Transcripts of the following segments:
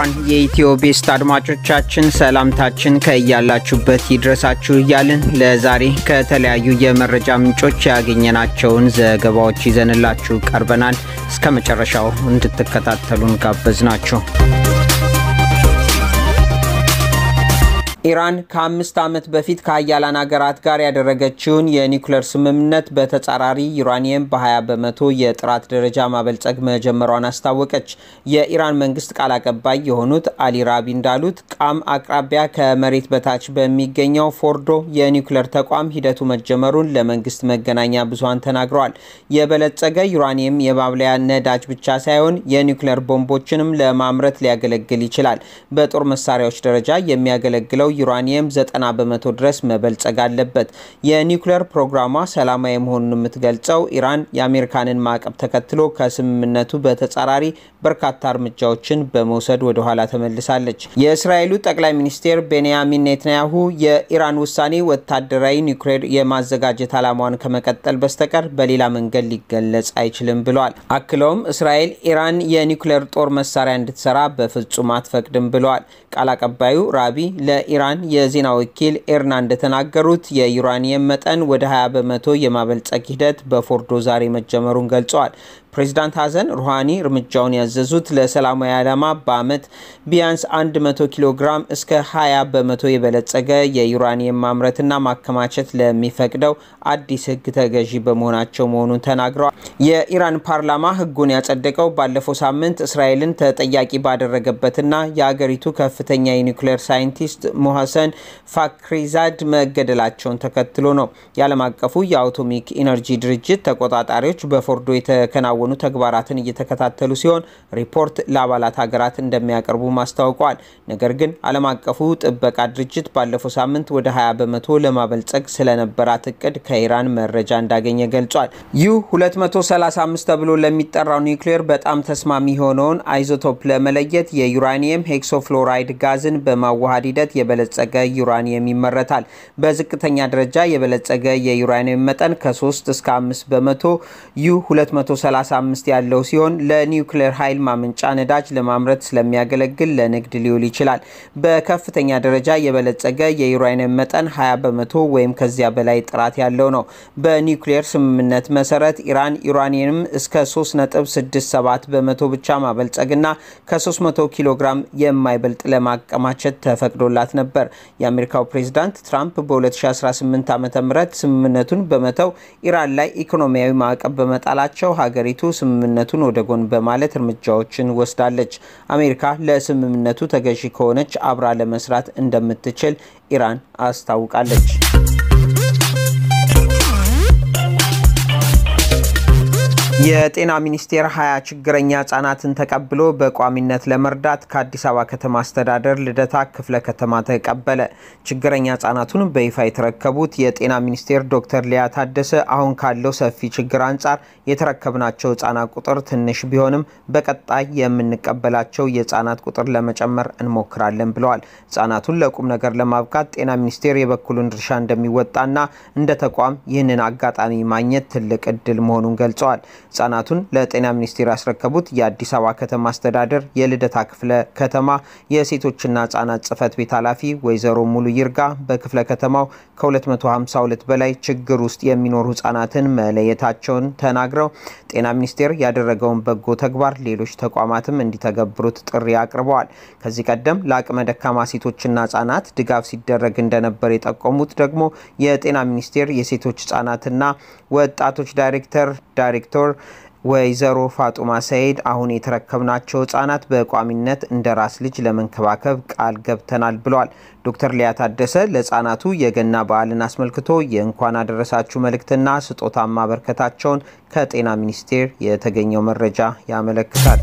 ክቡራን የኢትዮ ቤስት አድማጮቻችን ሰላምታችን ከያላችሁበት ይድረሳችሁ እያልን ለዛሬ ከተለያዩ የመረጃ ምንጮች ያገኘናቸውን ዘገባዎች ይዘንላችሁ ቀርበናል። እስከ መጨረሻው እንድትከታተሉን ጋበዝ ናቸው። ኢራን ከአምስት ዓመት በፊት ከአያላን ሀገራት ጋር ያደረገችውን የኒውክሌር ስምምነት በተጻራሪ ዩራኒየም በ20 በመቶ የጥራት ደረጃ ማበልጸግ መጀመሯን አስታወቀች። የኢራን መንግስት ቃል አቀባይ የሆኑት አሊ ራቢ እንዳሉት ቃም አቅራቢያ ከመሬት በታች በሚገኘው ፎርዶ የኒውክሌር ተቋም ሂደቱ መጀመሩን ለመንግስት መገናኛ ብዙሃን ተናግረዋል። የበለጸገ ዩራኒየም የማብለያ ነዳጅ ብቻ ሳይሆን የኒውክሌር ቦምቦችንም ለማምረት ሊያገለግል ይችላል። በጦር መሳሪያዎች ደረጃ የሚያገለግለው ያለው ዩራኒየም 90 በመቶ ድረስ መበልጸግ አለበት። የኒውክሌር ፕሮግራሟ ሰላማዊ መሆኑን የምትገልጸው ኢራን የአሜሪካንን ማዕቀብ ተከትሎ ከስምምነቱ በተጻራሪ በርካታ እርምጃዎችን በመውሰድ ወደኋላ ተመልሳለች። የእስራኤሉ ጠቅላይ ሚኒስቴር ቤንያሚን ኔትንያሁ የኢራን ውሳኔ ወታደራዊ ኒውክሌር የማዘጋጀት ዓላማዋን ከመቀጠል በስተቀር በሌላ መንገድ ሊገለጽ አይችልም ብለዋል። አክለውም እስራኤል ኢራን የኒውክሌር ጦር መሳሪያ እንድትሰራ በፍጹም አትፈቅድም ብለዋል። ቃል አቀባዩ ራቢ የኢራን የዜና ወኪል ኤርና እንደተናገሩት የዩራኒየም መጠን ወደ 20 በመቶ የማበልጸግ ሂደት በፎርዶ ዛሬ መጀመሩን ገልጸዋል። ፕሬዚዳንት ሀሰን ሩሃኒ እርምጃውን ያዘዙት ለሰላማዊ ዓላማ በአመት ቢያንስ 100 ኪሎ ግራም እስከ 20 በመቶ የበለጸገ የዩራኒየም ማምረትና ማከማቸት ለሚፈቅደው አዲስ ህግ ተገዢ በመሆናቸው መሆኑን ተናግረዋል። የኢራን ፓርላማ ህጉን ያጸደቀው ባለፈው ሳምንት እስራኤልን ተጠያቂ ባደረገበትና የአገሪቱ ከፍተኛ የኒውክሌር ሳይንቲስት ሞሐሰን ፋክሪዛድ መገደላቸውን ተከትሎ ነው። የዓለም አቀፉ የአቶሚክ ኢነርጂ ድርጅት ተቆጣጣሪዎች በፎርዶ የተከናወኑ የሆኑ ተግባራትን እየተከታተሉ ሲሆን ሪፖርት ለአባላት ሀገራት እንደሚያቀርቡ ማስታውቋል። ነገር ግን ዓለም አቀፉ ጥበቃ ድርጅት ባለፈው ሳምንት ወደ 20 በመቶ ለማበልጸግ ስለነበራት እቅድ ከኢራን መረጃ እንዳገኘ ገልጿል። ይህ 235 ተብሎ ለሚጠራው ኒውክሌር በጣም ተስማሚ የሆነውን አይዞቶፕ ለመለየት የዩራኒየም ሄክሶፍሎራይድ ጋዝን በማዋሃድ ሂደት የበለጸገ ዩራኒየም ይመረታል። በዝቅተኛ ደረጃ የበለጸገ የዩራኒየም መጠን ከ3 እስከ 5 በመቶ ዩ 230 35 ያለው ሲሆን ለኒውክሌር ኃይል ማመንጫ ነዳጅ ለማምረት ስለሚያገለግል ለንግድ ሊውል ይችላል። በከፍተኛ ደረጃ የበለጸገ የዩራኒየም መጠን 20 በመቶ ወይም ከዚያ በላይ ጥራት ያለው ነው። በኒውክሌር ስምምነት መሰረት ኢራን ዩራኒየም እስከ 3.67 በመቶ ብቻ ማበልጸግና ከ300 ኪሎ ግራም የማይበልጥ ለማቀማቸት ተፈቅዶላት ነበር። የአሜሪካው ፕሬዚዳንት ትራምፕ በ2018 ዓ ም ስምምነቱን በመተው ኢራን ላይ ኢኮኖሚያዊ ማዕቀብ በመጣላቸው ሀገሪቱ ሀገሪቱ ስምምነቱን ወደ ጎን በማለት እርምጃዎችን ወስዳለች። አሜሪካ ለስምምነቱ ተገዢ ከሆነች አብራ ለመስራት እንደምትችል ኢራን አስታውቃለች። የጤና ሚኒስቴር ሀያ ችግረኛ ህጻናትን ተቀብሎ በቋሚነት ለመርዳት ከአዲስ አበባ ከተማ አስተዳደር ልደታ ክፍለ ከተማ ተቀበለ። ችግረኛ ህጻናቱን በይፋ የተረከቡት የጤና ሚኒስቴር ዶክተር ሊያ ታደሰ አሁን ካለው ሰፊ ችግር አንጻር የተረከብናቸው ህጻናት ቁጥር ትንሽ ቢሆንም በቀጣይ የምንቀበላቸው የህጻናት ቁጥር ለመጨመር እንሞክራለን ብለዋል። ህጻናቱን ለቁም ነገር ለማብቃት ጤና ሚኒስቴር የበኩሉን ድርሻ እንደሚወጣና እንደ ተቋም ይህንን አጋጣሚ ማግኘት ትልቅ እድል መሆኑን ገልጸዋል። ህጻናቱን ለጤና ሚኒስቴር ያስረከቡት የአዲስ አበባ ከተማ አስተዳደር የልደታ ክፍለ ከተማ የሴቶችና ህጻናት ጽህፈት ቤት ኃላፊ ወይዘሮ ሙሉ ይርጋ በክፍለ ከተማው ከ252 በላይ ችግር ውስጥ የሚኖሩ ህጻናትን መለየታቸውን ተናግረው ጤና ሚኒስቴር ያደረገውን በጎ ተግባር ሌሎች ተቋማትም እንዲተገብሩት ጥሪ አቅርበዋል። ከዚህ ቀደም ለአቅመ ደካማ ሴቶችና ህጻናት ድጋፍ ሲደረግ እንደነበር የጠቆሙት ደግሞ የጤና ሚኒስቴር የሴቶች ህጻናትና ወጣቶች ዳይሬክተር ዳይሬክተር ወይዘሮ ፋጡማ ሰይድ አሁን የተረከብናቸው ህጻናት በቋሚነት እንደ ራስ ልጅ ለመንከባከብ ቃል ገብተናል ብለዋል። ዶክተር ሊያ ታደሰ ለህጻናቱ የገና በዓልን አስመልክቶ የእንኳን አደረሳችሁ መልእክትና ስጦታ ማበርከታቸውን ከጤና ሚኒስቴር የተገኘው መረጃ ያመለክታል።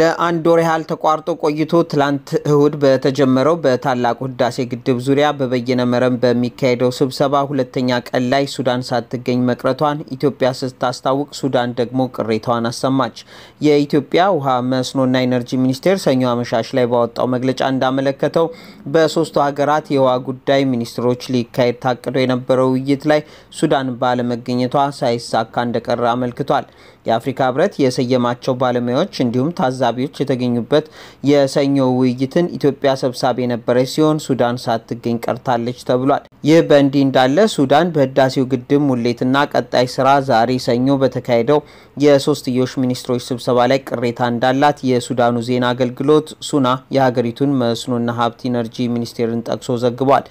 ለአንድ ወር ያህል ተቋርጦ ቆይቶ ትላንት እሁድ በተጀመረው በታላቁ ህዳሴ ግድብ ዙሪያ በበየነ መረብ በሚካሄደው ስብሰባ ሁለተኛ ቀን ላይ ሱዳን ሳትገኝ መቅረቷን ኢትዮጵያ ስታስታውቅ፣ ሱዳን ደግሞ ቅሬታዋን አሰማች። የኢትዮጵያ ውሃ መስኖና ኤነርጂ ሚኒስቴር ሰኞ አመሻሽ ላይ ባወጣው መግለጫ እንዳመለከተው በሶስቱ ሀገራት የውሃ ጉዳይ ሚኒስትሮች ሊካሄድ ታቅዶ የነበረው ውይይት ላይ ሱዳን ባለመገኘቷ ሳይሳካ እንደቀረ አመልክቷል። የአፍሪካ ህብረት የሰየማቸው ባለሙያዎች እንዲሁም ታዛቢዎች የተገኙበት የሰኞ ውይይትን ኢትዮጵያ ሰብሳቢ የነበረች ሲሆን ሱዳን ሳትገኝ ቀርታለች ተብሏል። ይህ በእንዲህ እንዳለ ሱዳን በህዳሴው ግድብ ሙሌትና ቀጣይ ስራ ዛሬ ሰኞ በተካሄደው የሶስትዮሽ ሚኒስትሮች ስብሰባ ላይ ቅሬታ እንዳላት የሱዳኑ ዜና አገልግሎት ሱና የሀገሪቱን መስኖና ሀብት ኢነርጂ ሚኒስቴርን ጠቅሶ ዘግቧል።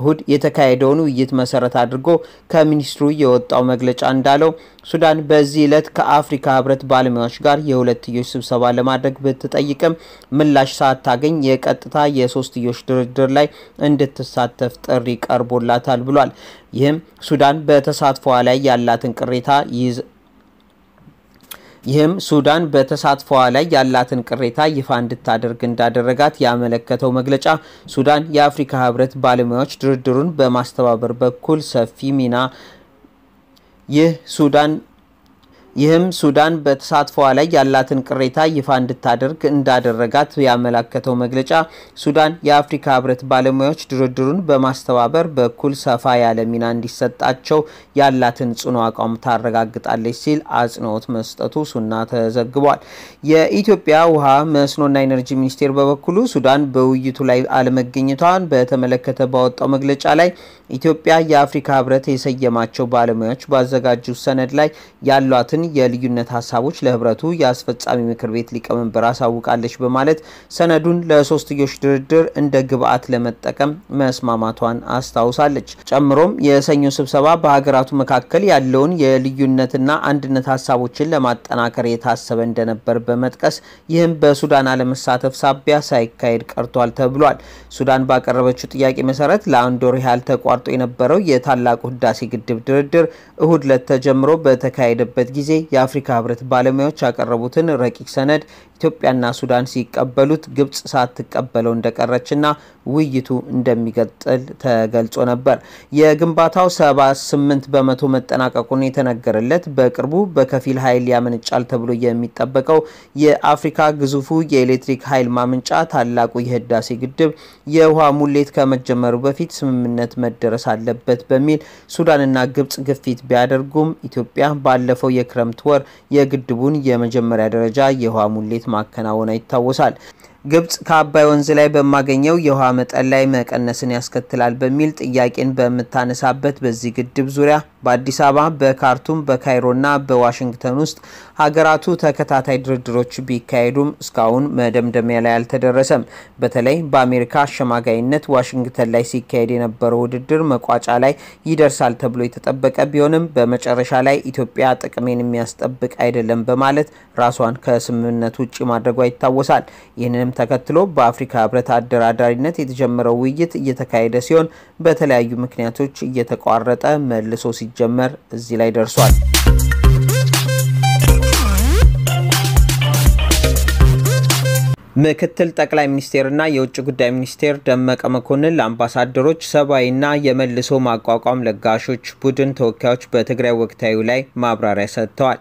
እሁድ የተካሄደውን ውይይት መሰረት አድርጎ ከሚኒስትሩ የወጣው መግለጫ እንዳለው ሱዳን በዚህ ዕለት ከአፍሪካ ህብረት ባለሙያዎች ጋር የሁለትዮሽ ስብሰባ ለማድረግ ብትጠይቅም ምላሽ ሳታገኝ የቀጥታ የሶስትዮሽ ድርድር ላይ እንድትሳተፍ ጥሪ ቀርቦላታል ብሏል። ይህም ሱዳን በተሳትፏ ላይ ያላትን ቅሬታ ይህም ሱዳን በተሳትፏ ላይ ያላትን ቅሬታ ይፋ እንድታደርግ እንዳደረጋት ያመለከተው መግለጫ ሱዳን የአፍሪካ ህብረት ባለሙያዎች ድርድሩን በማስተባበር በኩል ሰፊ ሚና ይህ ሱዳን ይህም ሱዳን በተሳትፏ ላይ ያላትን ቅሬታ ይፋ እንድታደርግ እንዳደረጋት ያመላከተው መግለጫ ሱዳን የአፍሪካ ህብረት ባለሙያዎች ድርድሩን በማስተባበር በኩል ሰፋ ያለ ሚና እንዲሰጣቸው ያላትን ጽኑ አቋም ታረጋግጣለች ሲል አጽንኦት መስጠቱ ሱና ተዘግቧል። የኢትዮጵያ ውሃ መስኖና ኢነርጂ ሚኒስቴር በበኩሉ ሱዳን በውይይቱ ላይ አለመገኘቷን በተመለከተ ባወጣው መግለጫ ላይ ኢትዮጵያ የአፍሪካ ህብረት የሰየማቸው ባለሙያዎች ባዘጋጁት ሰነድ ላይ ያሏትን ያሏትን የልዩነት ሀሳቦች ለህብረቱ የአስፈጻሚ ምክር ቤት ሊቀመንበር አሳውቃለች በማለት ሰነዱን ለሶስትዮሽ ድርድር እንደ ግብአት ለመጠቀም መስማማቷን አስታውሳለች። ጨምሮም የሰኞ ስብሰባ በሀገራቱ መካከል ያለውን የልዩነትና አንድነት ሀሳቦችን ለማጠናከር የታሰበ እንደነበር በመጥቀስ ይህም በሱዳን አለመሳተፍ ሳቢያ ሳይካሄድ ቀርቷል ተብሏል። ሱዳን ባቀረበችው ጥያቄ መሰረት ለአንድ ወር ያህል ተቋርጦ የነበረው የታላቁ ህዳሴ ግድብ ድርድር እሁድ ለተጀምሮ ተጀምሮ በተካሄደበት ጊዜ ጊዜ የአፍሪካ ህብረት ባለሙያዎች ያቀረቡትን ረቂቅ ሰነድ ኢትዮጵያና ሱዳን ሲቀበሉት ግብጽ ሳትቀበለው እንደቀረችና ውይይቱ እንደሚቀጥል ተገልጾ ነበር። የግንባታው 78 በመቶ መጠናቀቁን የተነገረለት በቅርቡ በከፊል ኃይል ያመነጫል ተብሎ የሚጠበቀው የአፍሪካ ግዙፉ የኤሌክትሪክ ኃይል ማመንጫ ታላቁ የህዳሴ ግድብ የውሃ ሙሌት ከመጀመሩ በፊት ስምምነት መደረስ አለበት በሚል ሱዳንና ግብጽ ግፊት ቢያደርጉም ኢትዮጵያ ባለፈው የክረ በክረምት ወር የግድቡን የመጀመሪያ ደረጃ የውሃ ሙሌት ማከናወኗ ይታወሳል። ግብጽ ከአባይ ወንዝ ላይ በማገኘው የውሃ መጠን ላይ መቀነስን ያስከትላል በሚል ጥያቄን በምታነሳበት በዚህ ግድብ ዙሪያ በአዲስ አበባ፣ በካርቱም፣ በካይሮና በዋሽንግተን ውስጥ ሀገራቱ ተከታታይ ድርድሮች ቢካሄዱም እስካሁን መደምደሚያ ላይ አልተደረሰም። በተለይ በአሜሪካ አሸማጋይነት ዋሽንግተን ላይ ሲካሄድ የነበረው ውድድር መቋጫ ላይ ይደርሳል ተብሎ የተጠበቀ ቢሆንም በመጨረሻ ላይ ኢትዮጵያ ጥቅሜን የሚያስጠብቅ አይደለም በማለት ራሷን ከስምምነት ውጭ ማድረጓ ይታወሳል። ይህንንም ተከትሎ በአፍሪካ ህብረት አደራዳሪነት የተጀመረው ውይይት እየተካሄደ ሲሆን በተለያዩ ምክንያቶች እየተቋረጠ መልሶ ሲ ሲጀመር እዚህ ላይ ደርሷል። ምክትል ጠቅላይ ሚኒስቴርና የውጭ ጉዳይ ሚኒስቴር ደመቀ መኮንን ለአምባሳደሮች ሰብአዊና የመልሶ ማቋቋም ለጋሾች ቡድን ተወካዮች በትግራይ ወቅታዊ ላይ ማብራሪያ ሰጥተዋል።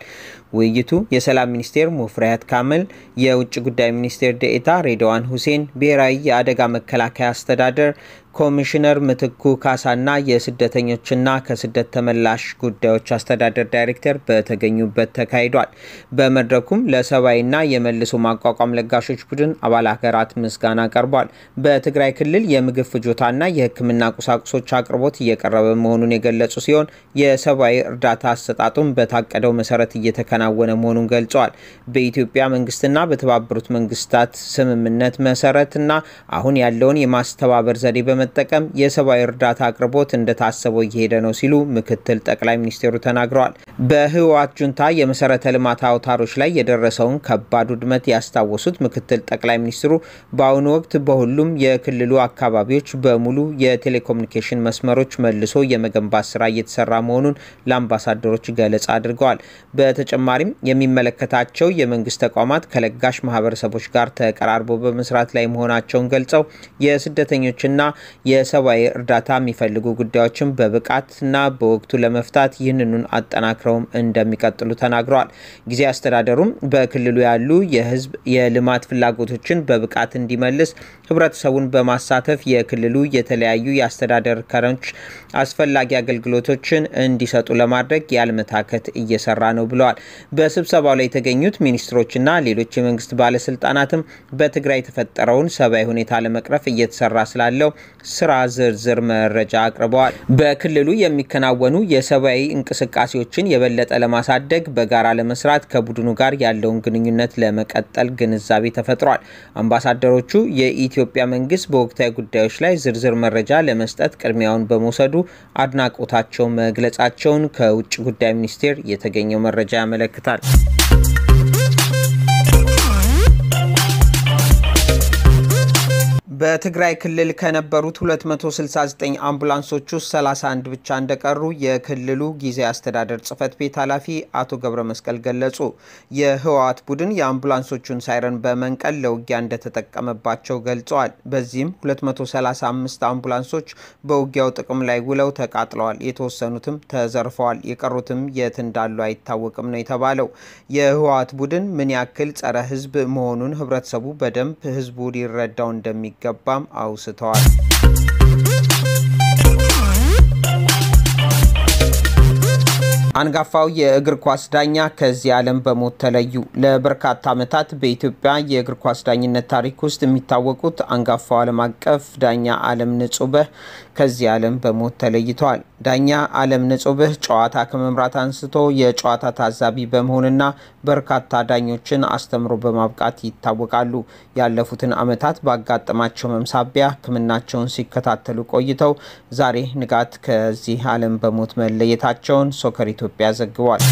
ውይይቱ የሰላም ሚኒስቴር ሙፍሪያት ካምል፣ የውጭ ጉዳይ ሚኒስቴር ደኤታ ሬድዋን ሁሴን፣ ብሔራዊ የአደጋ መከላከያ አስተዳደር ኮሚሽነር ምትኩ ካሳና የስደተኞችና ከስደት ተመላሽ ጉዳዮች አስተዳደር ዳይሬክተር በተገኙበት ተካሂዷል። በመድረኩም ለሰብአዊና የመልሶ ማቋቋም ለጋሾች ቡድን አባል ሀገራት ምስጋና ቀርቧል። በትግራይ ክልል የምግብ ፍጆታና የሕክምና ቁሳቁሶች አቅርቦት እየቀረበ መሆኑን የገለጹ ሲሆን የሰብአዊ እርዳታ አሰጣጡም በታቀደው መሰረት እየተከናወነ እየተከናወነ መሆኑን ገልጸዋል። በኢትዮጵያ መንግስትና በተባበሩት መንግስታት ስምምነት መሰረትና አሁን ያለውን የማስተባበር ዘዴ በመጠቀም የሰብአዊ እርዳታ አቅርቦት እንደታሰበው እየሄደ ነው ሲሉ ምክትል ጠቅላይ ሚኒስትሩ ተናግረዋል። በህወሓት ጁንታ የመሰረተ ልማት አውታሮች ላይ የደረሰውን ከባድ ውድመት ያስታወሱት ምክትል ጠቅላይ ሚኒስትሩ በአሁኑ ወቅት በሁሉም የክልሉ አካባቢዎች በሙሉ የቴሌኮሙኒኬሽን መስመሮች መልሶ የመገንባት ስራ እየተሰራ መሆኑን ለአምባሳደሮች ገለጻ አድርገዋል። በተጨማ በተጨማሪም የሚመለከታቸው የመንግስት ተቋማት ከለጋሽ ማህበረሰቦች ጋር ተቀራርቦ በመስራት ላይ መሆናቸውን ገልጸው የስደተኞችና የሰብአዊ እርዳታ የሚፈልጉ ጉዳዮችን በብቃትና በወቅቱ ለመፍታት ይህንኑን አጠናክረውም እንደሚቀጥሉ ተናግረዋል። ጊዜ አስተዳደሩም በክልሉ ያሉ የህዝብ የልማት ፍላጎቶችን በብቃት እንዲመልስ ህብረተሰቡን በማሳተፍ የክልሉ የተለያዩ የአስተዳደር ከረንች አስፈላጊ አገልግሎቶችን እንዲሰጡ ለማድረግ ያለመታከት እየሰራ ነው ብለዋል። በስብሰባው ላይ የተገኙት ሚኒስትሮችና ሌሎች የመንግስት ባለስልጣናትም በትግራይ የተፈጠረውን ሰብአዊ ሁኔታ ለመቅረፍ እየተሰራ ስላለው ስራ ዝርዝር መረጃ አቅርበዋል። በክልሉ የሚከናወኑ የሰብአዊ እንቅስቃሴዎችን የበለጠ ለማሳደግ በጋራ ለመስራት ከቡድኑ ጋር ያለውን ግንኙነት ለመቀጠል ግንዛቤ ተፈጥሯል። አምባሳደሮቹ የኢትዮጵያ መንግስት በወቅታዊ ጉዳዮች ላይ ዝርዝር መረጃ ለመስጠት ቅድሚያውን በመውሰዱ አድናቆታቸው መግለጻቸውን ከውጭ ጉዳይ ሚኒስቴር የተገኘው መረጃ ያመለክታል። በትግራይ ክልል ከነበሩት 269 አምቡላንሶች ውስጥ 31 ብቻ እንደቀሩ የክልሉ ጊዜ አስተዳደር ጽህፈት ቤት ኃላፊ አቶ ገብረ መስቀል ገለጹ። የህወሓት ቡድን የአምቡላንሶቹን ሳይረን በመንቀል ለውጊያ እንደተጠቀመባቸው ገልጸዋል። በዚህም 235 አምቡላንሶች በውጊያው ጥቅም ላይ ውለው ተቃጥለዋል፣ የተወሰኑትም ተዘርፈዋል፣ የቀሩትም የት እንዳሉ አይታወቅም ነው የተባለው። የህወሓት ቡድን ምን ያክል ጸረ ህዝብ መሆኑን ህብረተሰቡ በደንብ ህዝቡ ሊረዳው እንደሚገባ እንደሚገባም አውስተዋል። አንጋፋው የእግር ኳስ ዳኛ ከዚህ ዓለም በሞት ተለዩ። ለበርካታ ዓመታት በኢትዮጵያ የእግር ኳስ ዳኝነት ታሪክ ውስጥ የሚታወቁት አንጋፋው ዓለም አቀፍ ዳኛ አለም ንጹበህ ከዚህ ዓለም በሞት ተለይተዋል። ዳኛ አለም ንጹብህ ጨዋታ ከመምራት አንስቶ የጨዋታ ታዛቢ በመሆንና በርካታ ዳኞችን አስተምሮ በማብቃት ይታወቃሉ። ያለፉትን ዓመታት ባጋጠማቸው መምሳቢያ ሕክምናቸውን ሲከታተሉ ቆይተው ዛሬ ንጋት ከዚህ ዓለም በሞት መለየታቸውን ሶከር ኢትዮጵያ ዘግቧል።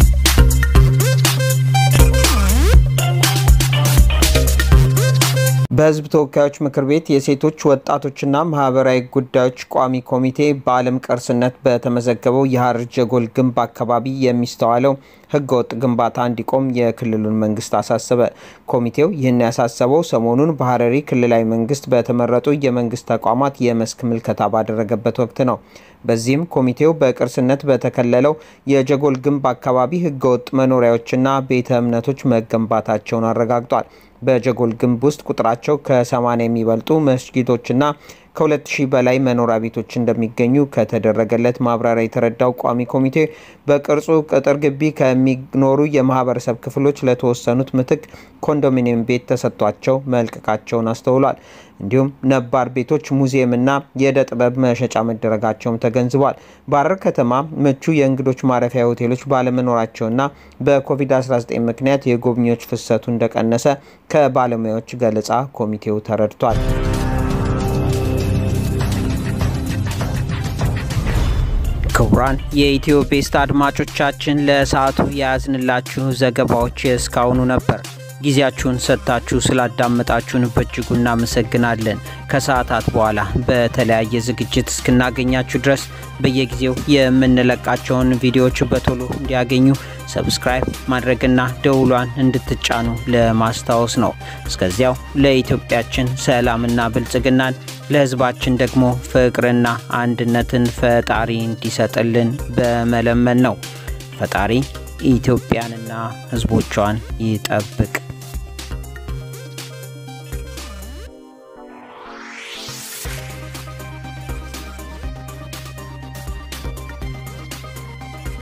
በህዝብ ተወካዮች ምክር ቤት የሴቶች ወጣቶችና ማህበራዊ ጉዳዮች ቋሚ ኮሚቴ በዓለም ቅርስነት በተመዘገበው የሀረር ጀጎል ግንብ አካባቢ የሚስተዋለው ህገወጥ ግንባታ እንዲቆም የክልሉን መንግስት አሳሰበ። ኮሚቴው ይህን ያሳሰበው ሰሞኑን በሀረሪ ክልላዊ መንግስት በተመረጡ የመንግስት ተቋማት የመስክ ምልከታ ባደረገበት ወቅት ነው። በዚህም ኮሚቴው በቅርስነት በተከለለው የጀጎል ግንብ አካባቢ ህገወጥ መኖሪያዎችና ቤተ እምነቶች መገንባታቸውን አረጋግጧል። በጀጎል ግንብ ውስጥ ቁጥራቸው ከ80 የሚበልጡ መስጊዶችና ከ2000 በላይ መኖሪያ ቤቶች እንደሚገኙ ከተደረገለት ማብራሪያ የተረዳው ቋሚ ኮሚቴ በቅርጹ ቅጥር ግቢ ከሚኖሩ የማህበረሰብ ክፍሎች ለተወሰኑት ምትክ ኮንዶሚኒየም ቤት ተሰጥቷቸው መልቀቃቸውን አስተውሏል። እንዲሁም ነባር ቤቶች ሙዚየምና የእደ ጥበብ መሸጫ መደረጋቸውም ተገንዝቧል። ባረር ከተማ ምቹ የእንግዶች ማረፊያ ሆቴሎች ባለመኖራቸውና በኮቪድ-19 ምክንያት የጎብኚዎች ፍሰቱ እንደቀነሰ ከባለሙያዎች ገለጻ ኮሚቴው ተረድቷል። ክቡራን የኢትዮ ቤስት አድማጮቻችን ለሰዓቱ የያዝንላችሁ ዘገባዎች እስካሁኑ ነበር። ጊዜያችሁን ሰጥታችሁ ስላዳመጣችሁን በእጅጉ እናመሰግናለን። ከሰዓታት በኋላ በተለያየ ዝግጅት እስክናገኛችሁ ድረስ በየጊዜው የምንለቃቸውን ቪዲዮዎች በቶሎ እንዲያገኙ ሰብስክራይብ ማድረግና ደውሏን እንድትጫኑ ለማስታወስ ነው። እስከዚያው ለኢትዮጵያችን ሰላምና ብልጽግናን ለሕዝባችን ደግሞ ፍቅርና አንድነትን ፈጣሪ እንዲሰጥልን በመለመን ነው። ፈጣሪ ኢትዮጵያንና ሕዝቦቿን ይጠብቅ።